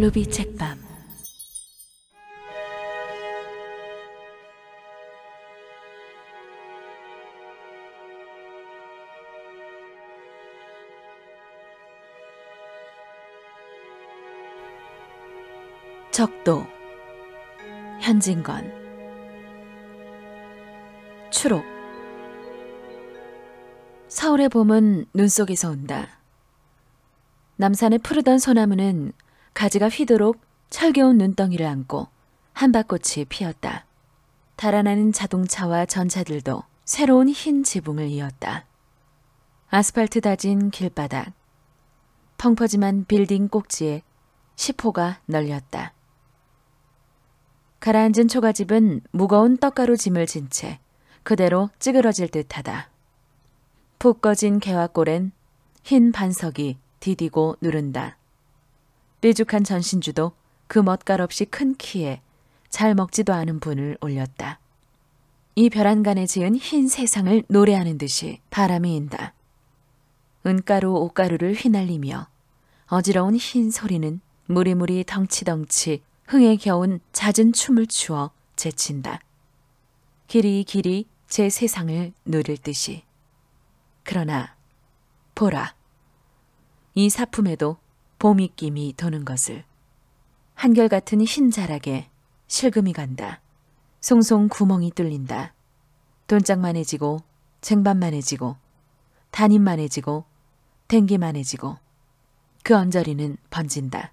루비 책밤 적도 현진건 추록 서울의 봄은 눈 속에서 온다. 남산의 푸르던 소나무는 가지가 휘도록 철겨운 눈덩이를 안고 한밭꽃이 피었다. 달아나는 자동차와 전차들도 새로운 흰 지붕을 이었다. 아스팔트 다진 길바닥, 펑퍼짐한 빌딩 꼭지에 시포가 널렸다. 가라앉은 초가집은 무거운 떡가루 짐을 진 채 그대로 찌그러질 듯하다. 푹 꺼진 개화골엔 흰 반석이 디디고 누른다. 삐죽한 전신주도 그 멋깔없이 큰 키에 잘 먹지도 않은 분을 올렸다. 이별안간에 지은 흰 세상을 노래하는 듯이 바람이 인다. 은가루 옷가루를 휘날리며 어지러운 흰 소리는 무리무리 덩치덩치 흥에 겨운 잦은 춤을 추어 제친다. 길이 길이 제 세상을 누릴 듯이. 그러나 보라. 이 사품에도 봄이김이 도는 것을 한결같은 흰 자락에 실금이 간다. 송송 구멍이 뚫린다. 돈짝만해지고 쟁반만해지고 단임만해지고 댕기만해지고 그 언저리는 번진다.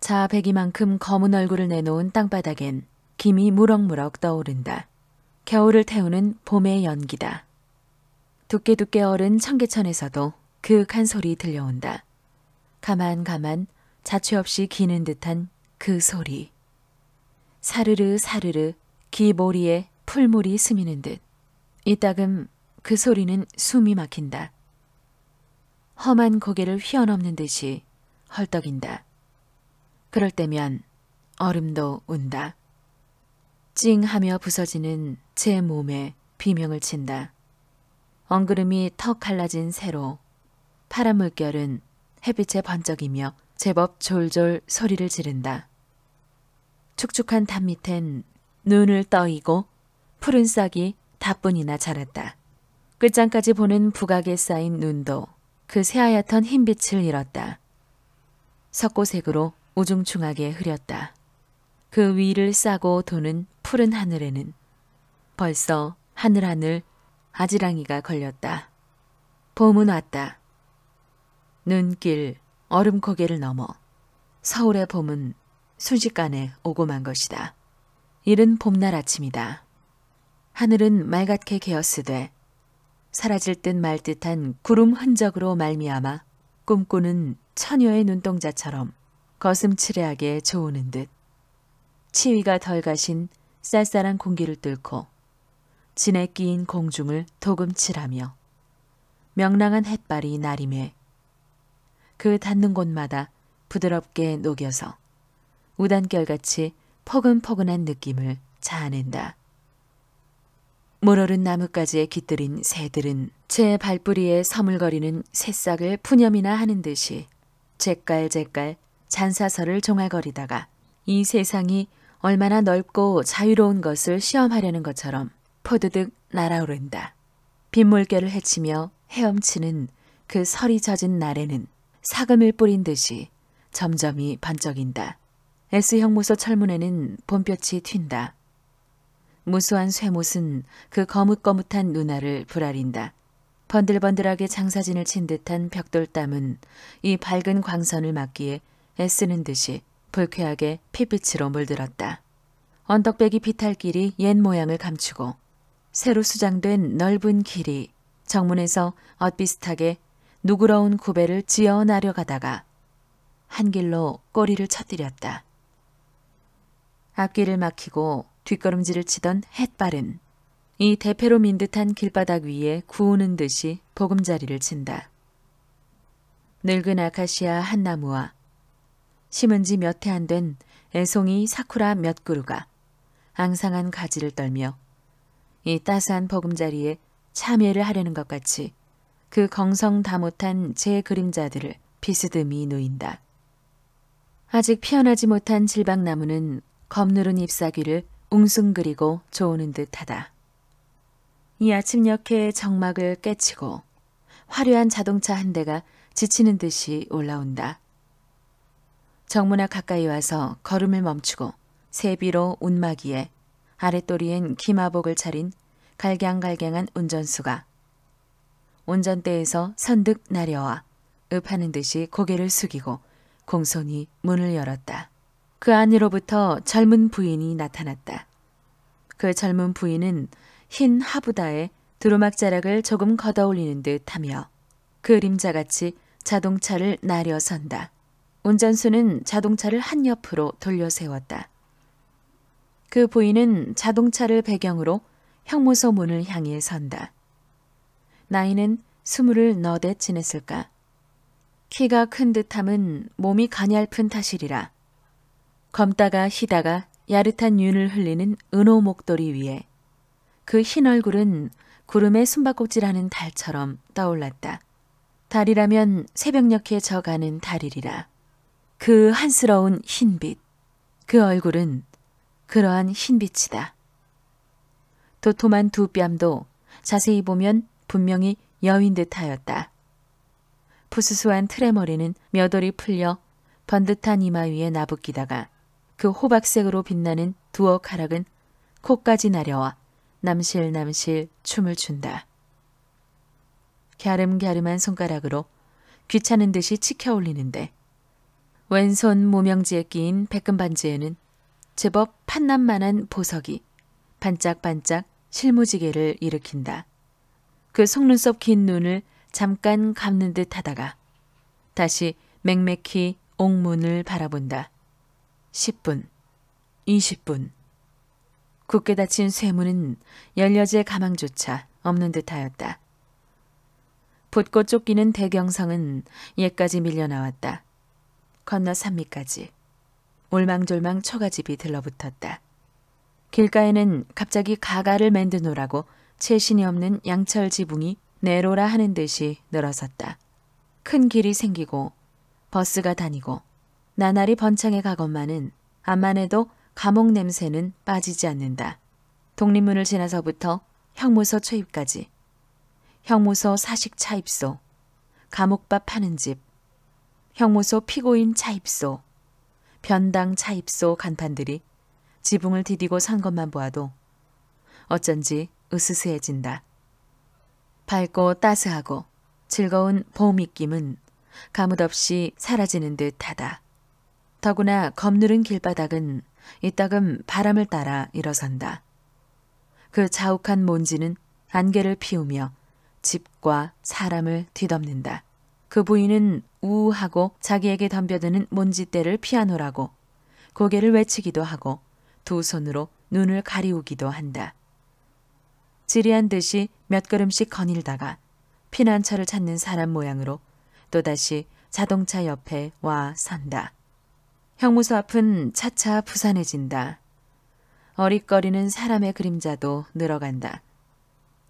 자배기만큼 검은 얼굴을 내놓은 땅바닥엔 김이 무럭무럭 떠오른다. 겨울을 태우는 봄의 연기다. 두께두께 얼은 청계천에서도 그윽한 소리 들려온다. 가만 가만 자취 없이 기는 듯한 그 소리. 사르르 사르르 기 머리에 풀물이 스미는 듯. 이따금 그 소리는 숨이 막힌다. 험한 고개를 휘어넘는 듯이 헐떡인다. 그럴 때면 얼음도 운다. 찡 하며 부서지는 제 몸에 비명을 친다. 엉그름이 턱 갈라진 새로 파란 물결은 햇빛에 번쩍이며 제법 졸졸 소리를 지른다. 축축한 담 밑엔 눈을 떠이고 푸른 싹이 다뿐이나 자랐다. 끝장까지 보는 부각에 쌓인 눈도 그 새하얗던 흰빛을 잃었다. 석고색으로 우중충하게 흐렸다. 그 위를 싸고 도는 푸른 하늘에는 벌써 하늘하늘 아지랑이가 걸렸다. 봄은 왔다. 눈길, 얼음 고개를 넘어 서울의 봄은 순식간에 오고 만 것이다. 이른 봄날 아침이다. 하늘은 맑게 개었으되 사라질 듯 말 듯한 구름 흔적으로 말미암아 꿈꾸는 처녀의 눈동자처럼 거슴치레하게 조우는 듯 치위가 덜 가신 쌀쌀한 공기를 뚫고 진에 끼인 공중을 도금칠하며 명랑한 햇발이 날임에 그 닿는 곳마다 부드럽게 녹여서 우단결같이 포근포근한 느낌을 자아낸다. 물어른 나뭇가지에 깃들인 새들은 제 발뿌리에 서물거리는 새싹을 푸념이나 하는 듯이 제깔제깔 잔사설을 종알거리다가 이 세상이 얼마나 넓고 자유로운 것을 시험하려는 것처럼 포드득 날아오른다. 빗물결을 헤치며 헤엄치는 그 설이 젖은 날에는 사금을 뿌린 듯이 점점이 반짝인다. S형무소 철문에는 봄볕이 튄다. 무수한 쇠못은 그 거뭇거뭇한 눈알을 불아린다. 번들번들하게 장사진을 친 듯한 벽돌땀은 이 밝은 광선을 막기에 애쓰는 듯이 불쾌하게 피빛으로 물들었다. 언덕배기 비탈길이 옛 모양을 감추고 새로 수장된 넓은 길이 정문에서 엇비슷하게 누그러운 구배를 지어 나려가다가 한 길로 꼬리를 쳐뜨렸다. 앞길을 막히고 뒷걸음질을 치던 햇발은 이 대패로 민 듯한 길바닥 위에 구우는 듯이 보금자리를 친다. 늙은 아카시아 한 나무와 심은 지 몇 해 안 된 애송이 사쿠라 몇 그루가 앙상한 가지를 떨며 이 따스한 보금자리에 참여를 하려는 것 같이 그 경성 다 못한 제 그림자들을 비스듬히 놓인다. 아직 피어나지 못한 질방나무는 검누른 잎사귀를 웅숭그리고 조우는 듯하다. 이 아침녘의 정막을 깨치고 화려한 자동차 한 대가 지치는 듯이 올라온다. 정문앞 가까이 와서 걸음을 멈추고 세비로 운막기에 아랫도리엔 기마복을 차린 갈갱갈갱한 운전수가 온전대에서 선득 나려와 읍하는 듯이 고개를 숙이고 공손히 문을 열었다. 그 안으로부터 젊은 부인이 나타났다. 그 젊은 부인은 흰 하부다에 두루막 자락을 조금 걷어올리는 듯 하며 그림자같이 자동차를 나려 선다. 운전수는 자동차를 한 옆으로 돌려 세웠다. 그 부인은 자동차를 배경으로 형무소 문을 향해 선다. 나이는 스물을 너대 지냈을까. 키가 큰 듯함은 몸이 가냘픈 탓이리라. 검다가 희다가 야릇한 윤을 흘리는 은호 목도리 위에 그 흰 얼굴은 구름의 숨바꼭질하는 달처럼 떠올랐다. 달이라면 새벽녘에 저가는 달이리라. 그 한스러운 흰빛, 그 얼굴은 그러한 흰빛이다. 도톰한 두 뺨도 자세히 보면 분명히 여인 듯하였다. 부스스한 틀의 머리는 몇올이 풀려 번듯한 이마 위에 나붓기다가그 호박색으로 빛나는 두어 가락은 코까지 나려와 남실남실 춤을 춘다. 갸름갸름한 손가락으로 귀찮은 듯이 치켜 올리는데 왼손 무명지에 끼인 백금 반지에는 제법 판남만한 보석이 반짝반짝 실무지개를 일으킨다. 그 속눈썹 긴 눈을 잠깐 감는 듯 하다가 다시 맹맥히 옥문을 바라본다. 10분, 20분. 굳게 닫힌 쇠문은 열려질 가망조차 없는 듯하였다. 붓고 쫓기는 대경성은 예까지 밀려나왔다. 건너 산미까지 올망졸망 초가집이 들러붙었다. 길가에는 갑자기 가가를 맨드노라고 채신이 없는 양철 지붕이 내로라 하는 듯이 늘어섰다. 큰 길이 생기고 버스가 다니고 나날이 번창해 가건만은 암만 해도 감옥 냄새는 빠지지 않는다. 독립문을 지나서부터 형무소 초입까지 형무소 사식 차입소 감옥밥 파는 집 형무소 피고인 차입소 변당 차입소 간판들이 지붕을 디디고 산 것만 보아도 어쩐지 으스스해진다. 밝고 따스하고 즐거운 봄 입김은 가뭇없이 사라지는 듯하다. 더구나 검누른 길바닥은 이따금 바람을 따라 일어선다. 그 자욱한 몬지는 안개를 피우며 집과 사람을 뒤덮는다. 그 부인은 우우하고 자기에게 덤벼드는 몬지대를 피아노라고 고개를 외치기도 하고 두 손으로 눈을 가리우기도 한다. 지리한 듯이 몇 걸음씩 거닐다가 피난처를 찾는 사람 모양으로 또다시 자동차 옆에 와 선다. 형무소 앞은 차차 부산해진다. 어릿거리는 사람의 그림자도 늘어간다.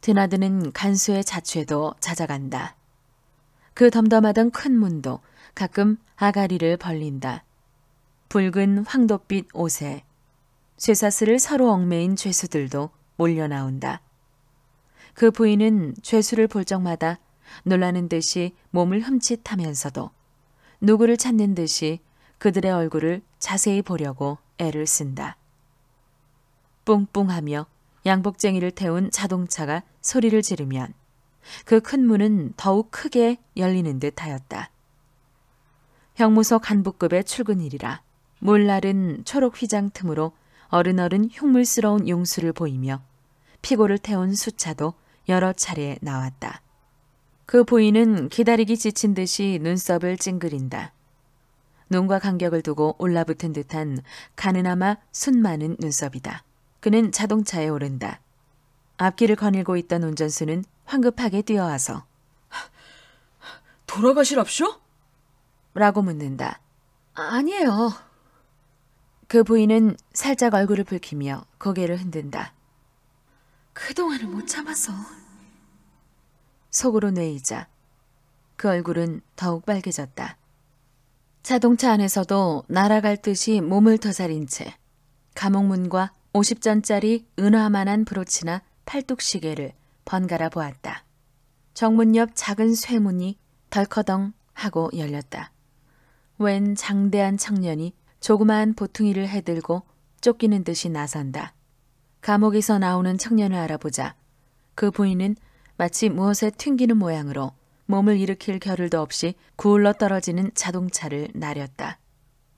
드나드는 간수의 자취에도 찾아간다. 그 덤덤하던 큰 문도 가끔 아가리를 벌린다. 붉은 황도빛 옷에 쇠사슬을 서로 얽매인 죄수들도 몰려나온다. 그 부인은 죄수를 볼 적마다 놀라는 듯이 몸을 흠칫하면서도 누구를 찾는 듯이 그들의 얼굴을 자세히 보려고 애를 쓴다. 뿡뿡하며 양복쟁이를 태운 자동차가 소리를 지르면 그 큰 문은 더욱 크게 열리는 듯 하였다. 형무소 간부급의 출근일이라 몰날은 초록 휘장 틈으로 어른어른 흉물스러운 용수를 보이며 피고를 태운 수차도 여러 차례 나왔다. 그 부인은 기다리기 지친 듯이 눈썹을 찡그린다. 눈과 간격을 두고 올라붙은 듯한 가느나마 순 많은 눈썹이다. 그는 자동차에 오른다. 앞길을 거닐고 있던 운전수는 황급하게 뛰어와서 돌아가시랍쇼? 라고 묻는다. 아니에요. 그 부인은 살짝 얼굴을 붉히며 고개를 흔든다. 그동안을 못 참아서. 속으로 뇌이자 그 얼굴은 더욱 빨개졌다. 자동차 안에서도 날아갈 듯이 몸을 터살인 채 감옥문과 50전짜리 은화만한 브로치나 팔뚝시계를 번갈아 보았다. 정문 옆 작은 쇠문이 덜커덩 하고 열렸다. 웬 장대한 청년이 조그마한 보퉁이를 해들고 쫓기는 듯이 나선다. 감옥에서 나오는 청년을 알아보자 그 부인은 마치 무엇에 튕기는 모양으로 몸을 일으킬 겨를도 없이 구울러 떨어지는 자동차를 나렸다.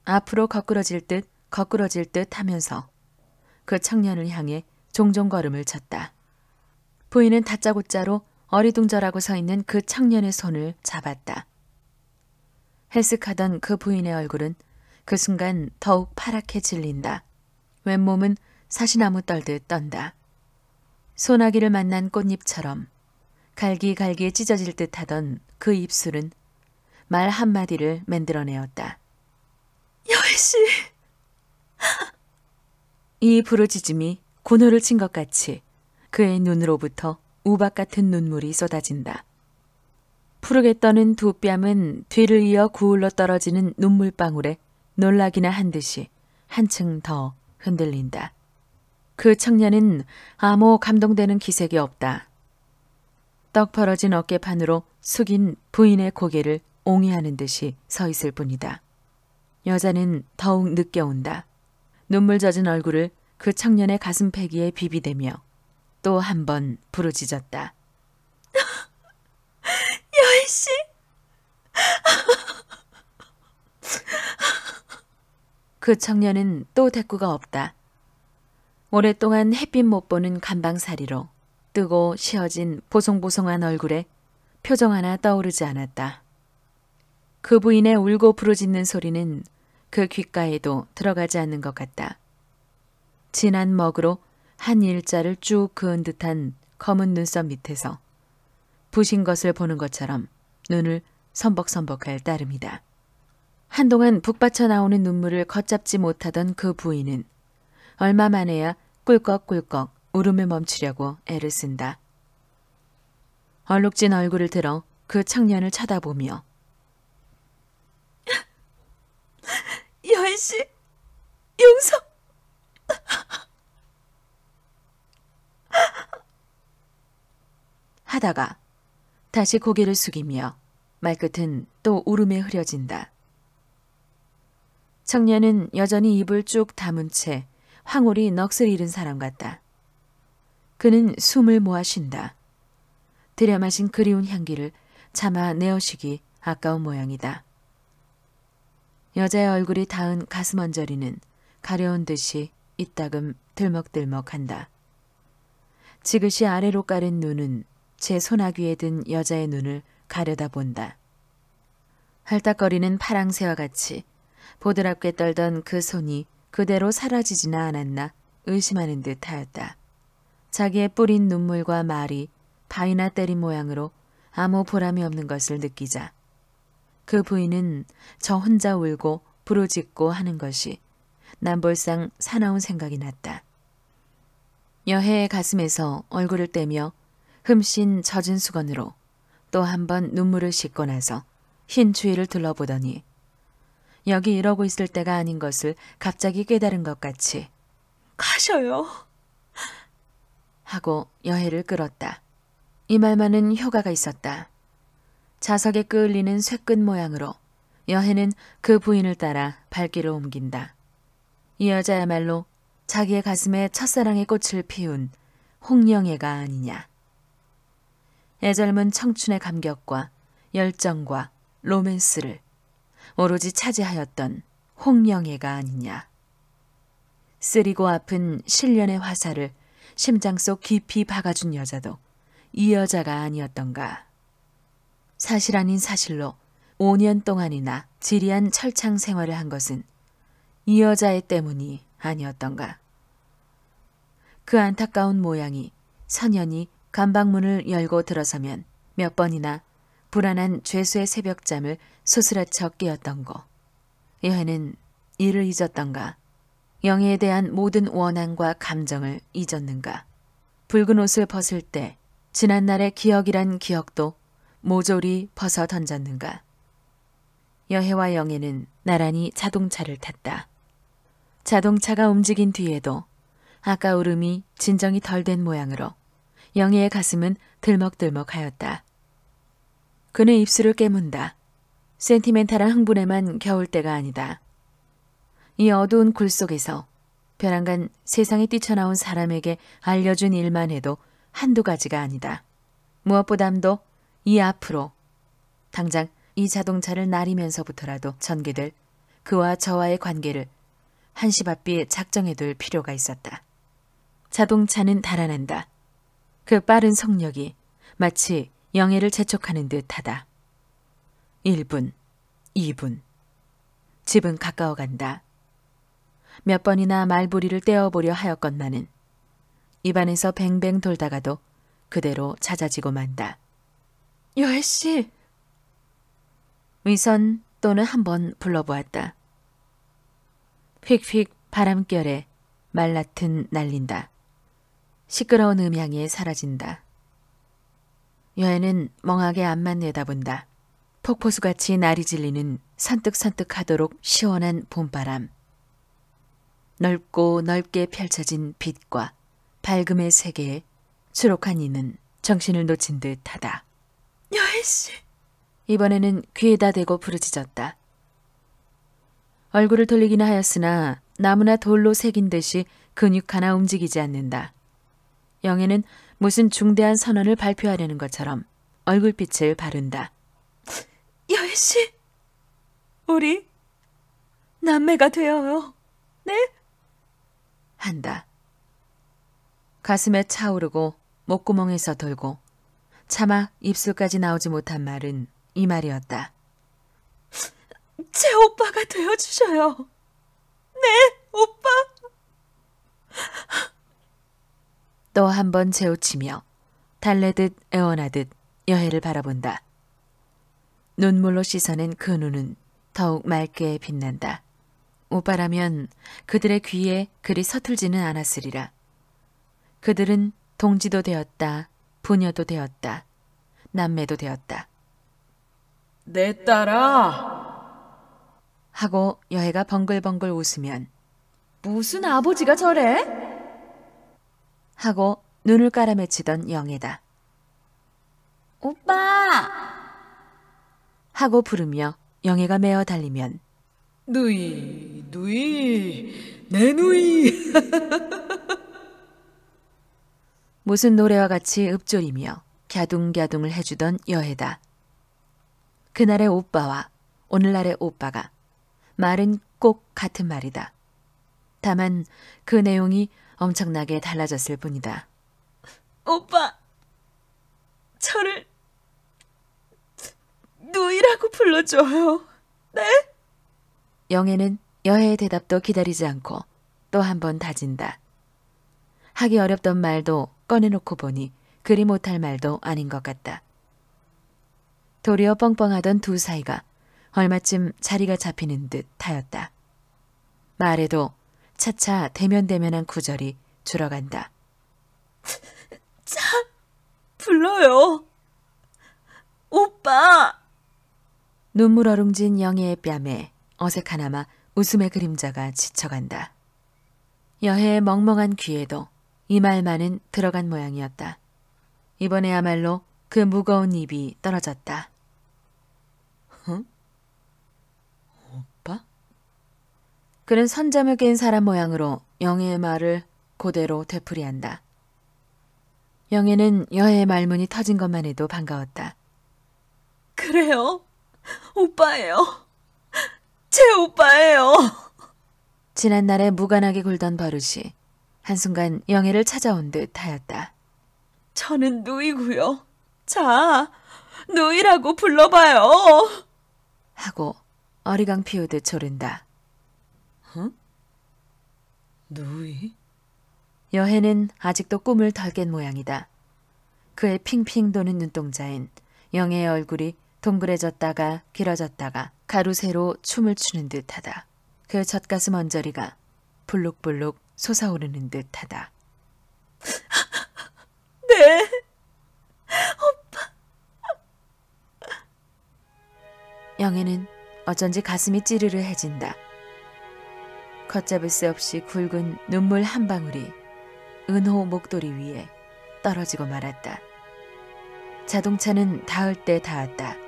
앞으로 거꾸러질 듯 거꾸러질 듯 하면서 그 청년을 향해 종종 걸음을 쳤다. 부인은 다짜고짜로 어리둥절하고 서 있는 그 청년의 손을 잡았다. 헬쓱하던 그 부인의 얼굴은 그 순간 더욱 파랗게 질린다. 왼몸은 사시나무 떨듯 떤다. 소나기를 만난 꽃잎처럼 갈기갈기 찢어질 듯하던 그 입술은 말 한마디를 만들어내었다. 여씨! 이 부르짖음이 고노를 친 것 같이 그의 눈으로부터 우박 같은 눈물이 쏟아진다. 푸르게 떠는 두 뺨은 뒤를 이어 구울러 떨어지는 눈물방울에 놀라기나 한 듯이 한층 더 흔들린다. 그 청년은 아무 감동되는 기색이 없다. 떡 벌어진 어깨판으로 숙인 부인의 고개를 옹이하는 듯이 서 있을 뿐이다. 여자는 더욱 늦게 온다. 눈물 젖은 얼굴을 그 청년의 가슴패기에 비비대며 또 한 번 부르짖었다. 여희씨! 그 청년은 또 대꾸가 없다. 오랫동안 햇빛 못 보는 감방살이로 뜨고 쉬어진 보송보송한 얼굴에 표정 하나 떠오르지 않았다. 그 부인의 울고 부르짖는 소리는 그 귓가에도 들어가지 않는 것 같다. 진한 먹으로 한 일자를 쭉 그은 듯한 검은 눈썹 밑에서 부신 것을 보는 것처럼 눈을 선벅선벅할 따름이다. 한동안 북받쳐 나오는 눈물을 걷잡지 못하던 그 부인은 얼마 만에야 꿀꺽꿀꺽 울음을 멈추려고 애를 쓴다. 얼룩진 얼굴을 들어 그 청년을 쳐다보며 여인씨 용서 하다가 다시 고개를 숙이며 말끝은 또 울음에 흐려진다. 청년은 여전히 입을 쭉 다문 채 황홀이 넋을 잃은 사람 같다. 그는 숨을 모아 쉰다. 들여마신 그리운 향기를 참아 내어쉬기 아까운 모양이다. 여자의 얼굴이 닿은 가슴 언저리는 가려운 듯이 이따금 들먹들먹한다. 지그시 아래로 깔은 눈은 제 손아귀에 든 여자의 눈을 가려다 본다. 할딱거리는 파랑새와 같이 보드랍게 떨던 그 손이 그대로 사라지지나 않았나 의심하는 듯 하였다. 자기의 뿌린 눈물과 말이 바위나 때린 모양으로 아무 보람이 없는 것을 느끼자. 그 부인은 저 혼자 울고 부르짖고 하는 것이 남볼상 사나운 생각이 났다. 여해의 가슴에서 얼굴을 떼며 흠씬 젖은 수건으로 또 한 번 눈물을 씻고 나서 흰 추위를 둘러보더니 여기 이러고 있을 때가 아닌 것을 갑자기 깨달은 것 같이 가셔요. 하고 여해를 끌었다. 이 말만은 효과가 있었다. 자석에 끌리는 쇠끈 모양으로 여해는 그 부인을 따라 발길을 옮긴다. 이 여자야말로 자기의 가슴에 첫사랑의 꽃을 피운 홍영애가 아니냐. 애젊은 청춘의 감격과 열정과 로맨스를 오로지 차지하였던 홍영애가 아니냐. 쓰리고 아픈 실련의 화살을 심장 속 깊이 박아준 여자도 이 여자가 아니었던가. 사실 아닌 사실로 5년 동안이나 지리한 철창 생활을 한 것은 이 여자의 때문이 아니었던가. 그 안타까운 모양이 선연히 감방문을 열고 들어서면 몇 번이나 불안한 죄수의 새벽잠을 소스라 적끼였던 거. 여인는 이를 잊었던가, 영예에 대한 모든 원한과 감정을 잊었는가. 붉은 옷을 벗을 때 지난날의 기억이란 기억도 모조리 벗어 던졌는가. 여해와 영예는 나란히 자동차를 탔다. 자동차가 움직인 뒤에도 아까 울음이 진정이 덜 된 모양으로 영예의 가슴은 들먹들먹하였다. 그는 입술을 깨문다. 센티멘탈한 흥분에만 겨울 때가 아니다. 이 어두운 굴 속에서 벼랑간 세상에 뛰쳐나온 사람에게 알려준 일만 해도 한두 가지가 아니다. 무엇보담도 이 앞으로 당장 이 자동차를 나리면서부터라도 전개될 그와 저와의 관계를 한시바삐 작정해둘 필요가 있었다. 자동차는 달아난다. 그 빠른 속력이 마치 영예를 재촉하는 듯하다. 1분, 2분. 집은 가까워 간다. 몇 번이나 말부리를 떼어보려 하였건 나는 입안에서 뱅뱅 돌다가도 그대로 찾아지고 만다. 여혜씨! 위선 또는 한번 불러보았다. 휙휙 바람결에 말라튼 날린다. 시끄러운 음향이 사라진다. 여혜는 멍하게 앞만 내다본다. 폭포수같이 날이 질리는 산뜻산뜻하도록 시원한 봄바람. 넓고 넓게 펼쳐진 빛과 밝음의 세계에 추록한 이는 정신을 놓친 듯하다. 여혜씨! 이번에는 귀에다 대고 부르짖었다. 얼굴을 돌리기는 하였으나 나무나 돌로 새긴 듯이 근육 하나 움직이지 않는다. 영애는 무슨 중대한 선언을 발표하려는 것처럼 얼굴빛을 바른다. 여혜 씨, 우리 남매가 되어요. 네? 한다. 가슴에 차오르고 목구멍에서 돌고 차마 입술까지 나오지 못한 말은 이 말이었다. 제 오빠가 되어주셔요. 네, 오빠. 또 한 번 재우치며 달래듯 애원하듯 여해를 바라본다. 눈물로 씻어낸 그 눈은 더욱 맑게 빛난다. 오빠라면 그들의 귀에 그리 서툴지는 않았으리라. 그들은 동지도 되었다. 부녀도 되었다. 남매도 되었다. 내 딸아! 하고 여해가 벙글벙글 웃으면 무슨 아버지가 저래? 하고 눈을 깔아매치던 영애다. 오빠! 하고 부르며 영애가 메어 달리면 누이 누이 내 누이 무슨 노래와 같이 읊조리며 갸둥갸둥을 해주던 여해다. 그날의 오빠와 오늘날의 오빠가 말은 꼭 같은 말이다. 다만 그 내용이 엄청나게 달라졌을 뿐이다. 오빠, 저를 누이라고 불러줘요. 네? 영애는 여해의 대답도 기다리지 않고 또 한 번 다진다. 하기 어렵던 말도 꺼내놓고 보니 그리 못할 말도 아닌 것 같다. 도리어 뻥뻥하던 두 사이가 얼마쯤 자리가 잡히는 듯 하였다. 말에도 차차 대면대면한 구절이 줄어간다. 자, 불러요. 오빠! 눈물 어룽진 영애의 뺨에 어색하나마 웃음의 그림자가 지쳐간다. 여해의 멍멍한 귀에도 이 말만은 들어간 모양이었다. 이번에야말로 그 무거운 입이 떨어졌다. 응? 오빠? 그는 선잠을 깬 사람 모양으로 영애의 말을 고대로 되풀이한다. 영애는 여해의 말문이 터진 것만 해도 반가웠다. 그래요? 오빠예요. 제 오빠예요. 지난날에 무관하게 굴던 버릇이 한순간 영애를 찾아온 듯 하였다. 저는 누이고요. 자, 누이라고 불러봐요. 하고 어리광 피우듯 조른다. 응? 누이? 여해는 아직도 꿈을 덜 깬 모양이다. 그의 핑핑 도는 눈동자엔 영애의 얼굴이 동그래졌다가 길어졌다가 가로세로 춤을 추는 듯하다. 그 젖가슴 언저리가 불룩불룩 솟아오르는 듯하다. 네, 오빠. 영애는 어쩐지 가슴이 찌르르해진다. 걷잡을 새 없이 굵은 눈물 한 방울이 은호 목도리 위에 떨어지고 말았다. 자동차는 닿을 때 닿았다.